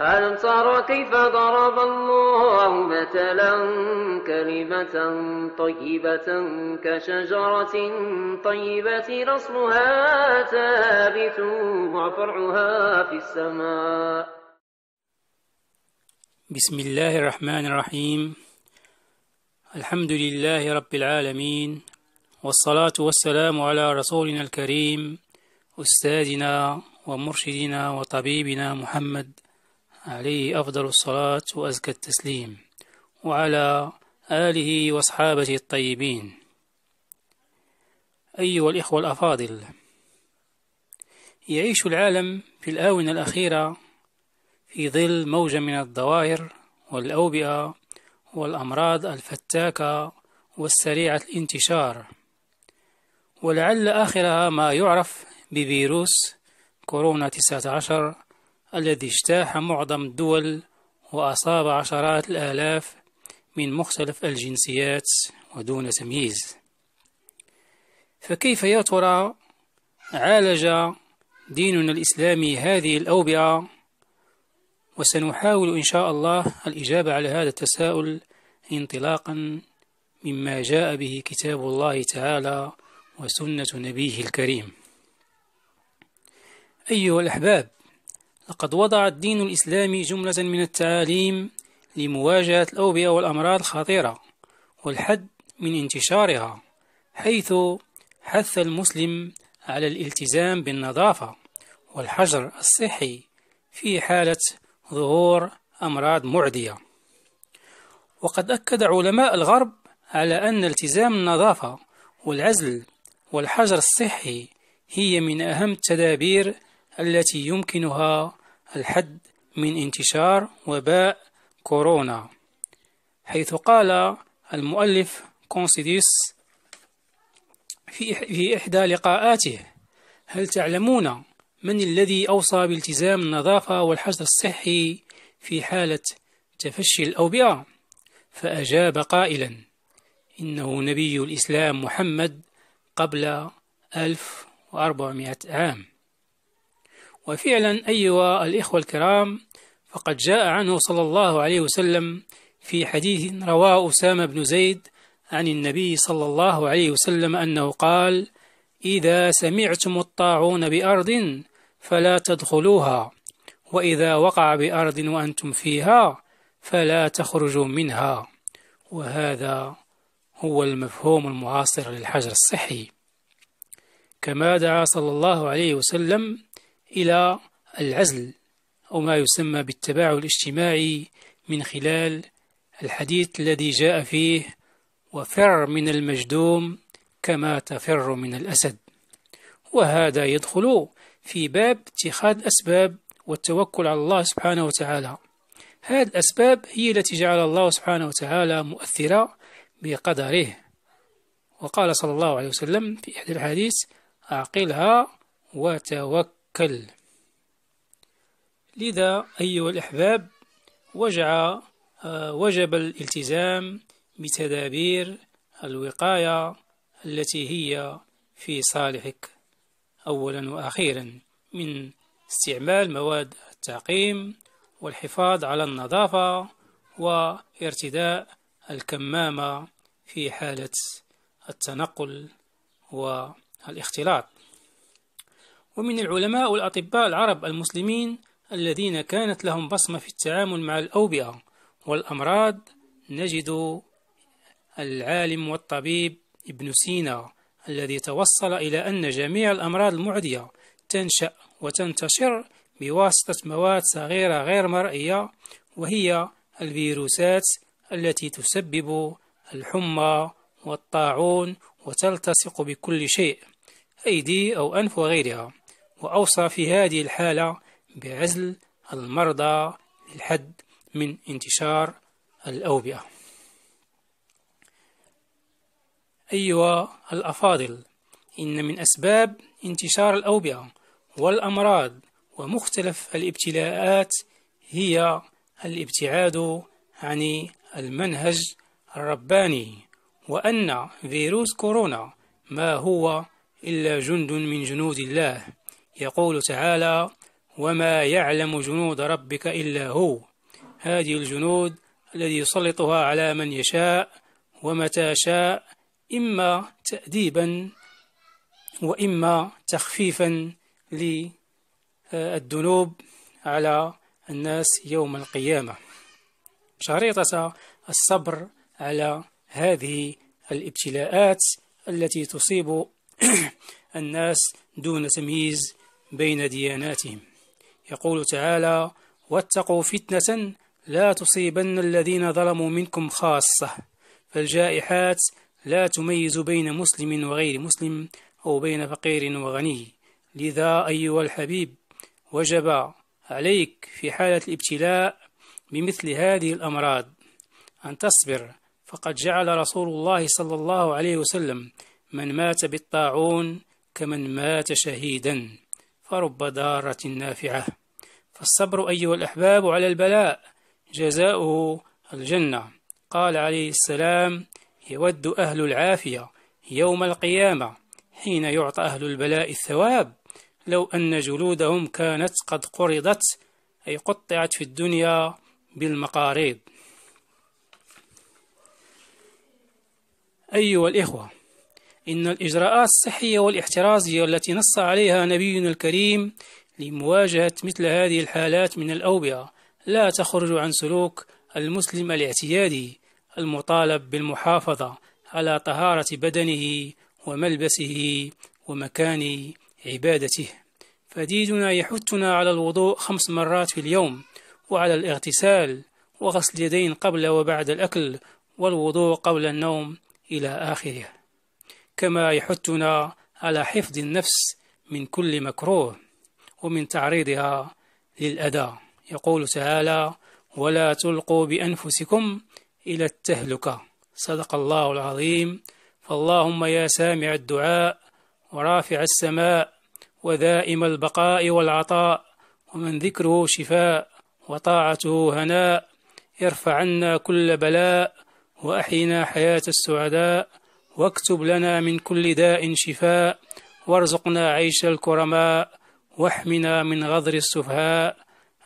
ألم تر كيف ضرب الله مثلا كلمة طيبة كشجرة طيبة أصلها ثابت وفرعها في السماء بسم الله الرحمن الرحيم الحمد لله رب العالمين والصلاة والسلام على رسولنا الكريم أستاذنا ومرشدنا وطبيبنا محمد عليه أفضل الصلاة وأزكى التسليم وعلى آله وأصحابه الطيبين أيها الإخوة الأفاضل يعيش العالم في الآونة الأخيرة في ظل موجة من الضوائر والأوبئة والأمراض الفتاكة والسريعة الانتشار ولعل آخرها ما يعرف بفيروس كورونا 19 الذي اجتاح معظم الدول وأصاب عشرات الآلاف من مختلف الجنسيات ودون تمييز فكيف يا ترى عالج ديننا الإسلامي هذه الأوبئة وسنحاول إن شاء الله الإجابة على هذا التساؤل انطلاقا مما جاء به كتاب الله تعالى وسنة نبيه الكريم أيها الأحباب لقد وضع الدين الإسلامي جملة من التعاليم لمواجهة الأوبئة والأمراض الخطيرة والحد من انتشارها حيث حث المسلم على الالتزام بالنظافة والحجر الصحي في حالة ظهور أمراض معدية وقد أكد علماء الغرب على أن التزام النظافة والعزل والحجر الصحي هي من أهم التدابير التي يمكنها الحد من انتشار وباء كورونا حيث قال المؤلف كونسيديس في إحدى لقاءاته هل تعلمون من الذي أوصى بالتزام النظافة والحجر الصحي في حالة تفشي الأوبئة؟ فأجاب قائلا إنه نبي الإسلام محمد قبل 1400 عام وفعلا أيها الإخوة الكرام فقد جاء عنه صلى الله عليه وسلم في حديث رواه أسامة بن زيد عن النبي صلى الله عليه وسلم أنه قال إذا سمعتم الطاعون بأرض فلا تدخلوها وإذا وقع بأرض وأنتم فيها فلا تخرجوا منها وهذا هو المفهوم المعاصر للحجر الصحي كما دعا صلى الله عليه وسلم إلى العزل أو ما يسمى بالتباعد الاجتماعي من خلال الحديث الذي جاء فيه وفر من المجدوم كما تفر من الأسد وهذا يدخل في باب اتخاذ أسباب والتوكل على الله سبحانه وتعالى هذه الأسباب هي التي جعل الله سبحانه وتعالى مؤثرة بقدره وقال صلى الله عليه وسلم في إحدى الحديث أعقلها وتوكل يتوكل لذا أيها الأحباب وجع آه، وجب الالتزام بتدابير الوقاية التي هي في صالحك أولا وأخيرا من استعمال مواد التعقيم والحفاظ على النظافة وارتداء الكمامة في حالة التنقل والاختلاط ومن العلماء والأطباء العرب المسلمين الذين كانت لهم بصمة في التعامل مع الأوبئة والأمراض نجد العالم والطبيب ابن سينا الذي توصل إلى أن جميع الأمراض المعدية تنشأ وتنتشر بواسطة مواد صغيرة غير مرئية وهي الفيروسات التي تسبب الحمى والطاعون وتلتصق بكل شيء أيدي أو أنف وغيرها وأوصى في هذه الحالة بعزل المرضى للحد من انتشار الأوبئة أيها الأفاضل إن من أسباب انتشار الأوبئة والأمراض ومختلف الابتلاءات هي الابتعاد عن المنهج الرباني وأن فيروس كورونا ما هو إلا جند من جنود الله يقول تعالى وما يعلم جنود ربك إلا هو هذه الجنود الذي يسلطها على من يشاء ومتى شاء إما تأديبا وإما تخفيفا للذنوب على الناس يوم القيامة شريطة الصبر على هذه الابتلاءات التي تصيب الناس دون تمييز بين دياناتهم يقول تعالى واتقوا فتنة لا تصيبن الذين ظلموا منكم خاصة فالجائحات لا تميز بين مسلم وغير مسلم أو بين فقير وغني لذا أيها الحبيب وجب عليك في حالة الابتلاء بمثل هذه الأمراض أن تصبر فقد جعل رسول الله صلى الله عليه وسلم من مات بالطاعون كمن مات شهيدا فرب دارة نافعة فالصبر أيها الأحباب على البلاء جزاؤه الجنة قال عليه السلام يود أهل العافية يوم القيامة حين يعطى أهل البلاء الثواب لو أن جلودهم كانت قد قرضت أي قطعت في الدنيا بالمقاريض أيها الإخوة إن الإجراءات الصحية والاحترازية التي نص عليها نبينا الكريم لمواجهة مثل هذه الحالات من الأوبئة لا تخرج عن سلوك المسلم الاعتيادي المطالب بالمحافظة على طهارة بدنه وملبسه ومكان عبادته فديننا يحثنا على الوضوء خمس مرات في اليوم وعلى الاغتسال وغسل اليدين قبل وبعد الأكل والوضوء قبل النوم إلى آخره كما يحثنا على حفظ النفس من كل مكروه ومن تعريضها للأذى يقول تعالى ولا تلقوا بأنفسكم إلى التهلكة صدق الله العظيم فاللهم يا سامع الدعاء ورافع السماء ودائم البقاء والعطاء ومن ذكره شفاء وطاعته هناء ارفع عنا كل بلاء وأحينا حياة السعداء واكتب لنا من كل داء شفاء وارزقنا عيش الكرماء واحمنا من غدر السفهاء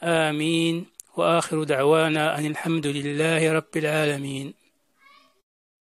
آمين وآخر دعوانا أن الحمد لله رب العالمين